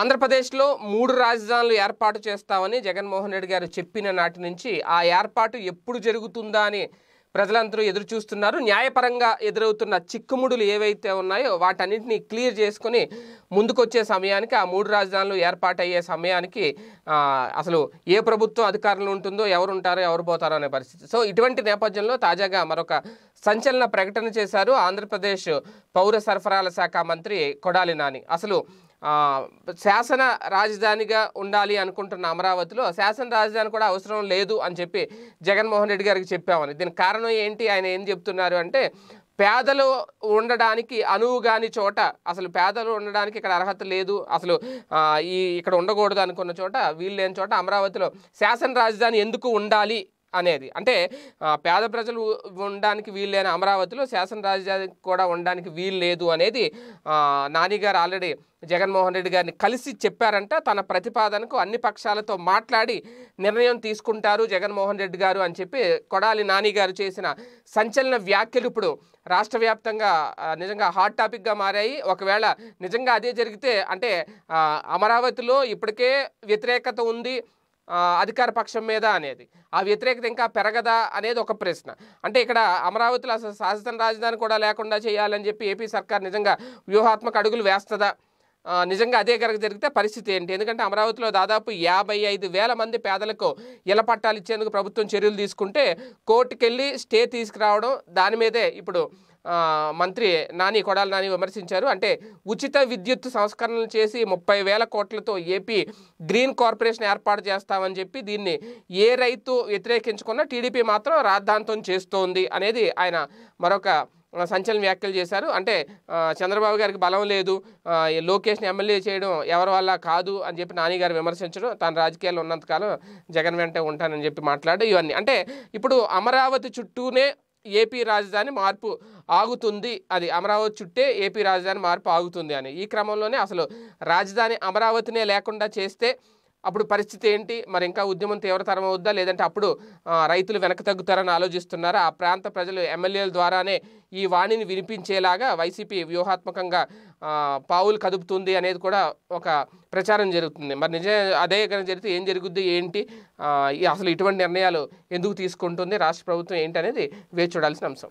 ఆంధ్రప్రదేశ్లో మూడు రాజధానులు ఏర్పాటు చేస్తామని జగన్మోహన్ రెడ్డి గారు చెప్పిన నాటి నుంచి ఆ ఏర్పాటు ఎప్పుడు జరుగుతుందా అని ప్రజలందరూ ఎదురు చూస్తున్నారు న్యాయపరంగా ఎదురవుతున్న చిక్కుముడులు ఏవైతే ఉన్నాయో వాటన్నింటినీ క్లియర్ చేసుకుని ముందుకొచ్చే సమయానికి ఆ మూడు రాజధానులు ఏర్పాటు అయ్యే సమయానికి అసలు ఏ ప్రభుత్వం అధికారంలో ఉంటుందో ఎవరు ఉంటారో ఎవరు పోతారో అనే పరిస్థితి సో ఇటువంటి నేపథ్యంలో తాజాగా మరొక సంచలన ప్రకటన చేశారు ఆంధ్రప్రదేశ్ పౌర సరఫరాల శాఖ మంత్రి కొడాలి నాని అసలు శాసన రాజధానిగా ఉండాలి అనుకుంటున్న అమరావతిలో శాసన రాజధాని కూడా అవసరం లేదు అని చెప్పి జగన్మోహన్ రెడ్డి గారికి చెప్పామని దీనికి కారణం ఏంటి ఆయన ఏం చెప్తున్నారు అంటే పేదలు ఉండడానికి అనువుగాని చోట అసలు పేదలు ఉండడానికి ఇక్కడ అర్హత లేదు అసలు ఈ ఇక్కడ ఉండకూడదు అనుకున్న చోట వీళ్ళు లేని చోట అమరావతిలో శాసన రాజధాని ఎందుకు ఉండాలి అనేది అంటే పేద ప్రజలు ఉండడానికి వీలు లేని అమరావతిలో శాసన రాజధాని కూడా ఉండడానికి వీలు లేదు అనేది నాని గారు ఆల్రెడీ జగన్మోహన్ రెడ్డి గారిని కలిసి చెప్పారంట తన ప్రతిపాదనకు అన్ని పక్షాలతో మాట్లాడి నిర్ణయం తీసుకుంటారు జగన్మోహన్ రెడ్డి గారు అని చెప్పి కొడాలి నాని గారు చేసిన సంచలన వ్యాఖ్యలు ఇప్పుడు రాష్ట్ర వ్యాప్తంగా నిజంగా హాట్ టాపిక్గా మారాయి ఒకవేళ నిజంగా అదే జరిగితే అంటే అమరావతిలో ఇప్పటికే వ్యతిరేకత ఉంది అధికార పక్షం మీద అనేది ఆ వ్యతిరేకత ఇంకా పెరగదా అనేది ఒక ప్రశ్న అంటే ఇక్కడ అమరావతిలో అసలు శాశ్వత రాజధాని కూడా లేకుండా చేయాలని చెప్పి ఏపీ సర్కార్ నిజంగా వ్యూహాత్మక అడుగులు వేస్తుందా నిజంగా అదే కనుక జరిగితే పరిస్థితి ఏంటి ఎందుకంటే అమరావతిలో దాదాపు యాభై ఐదు వేల మంది పేదలకు ఇళ్ల పట్టాలు ఇచ్చేందుకు ప్రభుత్వం చర్యలు తీసుకుంటే కోర్టుకెళ్ళి స్టే తీసుకురావడం దాని మీదే ఇప్పుడు మంత్రి నాని కొడాల నాని విమర్శించారు అంటే ఉచిత విద్యుత్ సంస్కరణలు చేసి ముప్పై వేల కోట్లతో ఏపీ గ్రీన్ కార్పొరేషన్ ఏర్పాటు చేస్తామని చెప్పి దీన్ని ఏ రైతు వ్యతిరేకించకుండా టీడీపీ మాత్రం రాద్ధాంతం చేస్తోంది అనేది ఆయన మరొక సంచలన వ్యాఖ్యలు చేశారు అంటే చంద్రబాబు గారికి బలం లేదు లోకేష్ని ఎమ్మెల్యే చేయడం ఎవరి వల్ల కాదు అని చెప్పి నాని గారు విమర్శించడం తాను రాజకీయాల్లో ఉన్నంతకాలం జగన్ వెంట ఉంటానని చెప్పి మాట్లాడే ఇవన్నీ అంటే ఇప్పుడు అమరావతి చుట్టూనే ఏపీ రాజధాని మార్పు ఆగుతుంది అది అమరావతి చుట్టే ఏపీ రాజధాని మార్పు ఆగుతుంది అని ఈ క్రమంలోనే అసలు రాజధాని అమరావతినే లేకుండా చేస్తే అప్పుడు పరిస్థితి ఏంటి మరి ఇంకా ఉద్యమం తీవ్రతరం అవుద్దా లేదంటే అప్పుడు రైతులు వెనక తగ్గుతారని ఆలోచిస్తున్నారా ఆ ప్రాంత ప్రజలు ఎమ్మెల్యేల ద్వారానే ఈ వాణిని వినిపించేలాగా వైసీపీ వ్యూహాత్మకంగా పావులు కదుపుతుంది అనేది కూడా ఒక ప్రచారం జరుగుతుంది మరి నిజ అదే కనుక జరిగితే ఏం జరుగుద్ది ఏంటి అసలు ఇటువంటి నిర్ణయాలు ఎందుకు తీసుకుంటుంది రాష్ట్ర ప్రభుత్వం ఏంటి అనేది వేచి చూడాల్సిన అంశం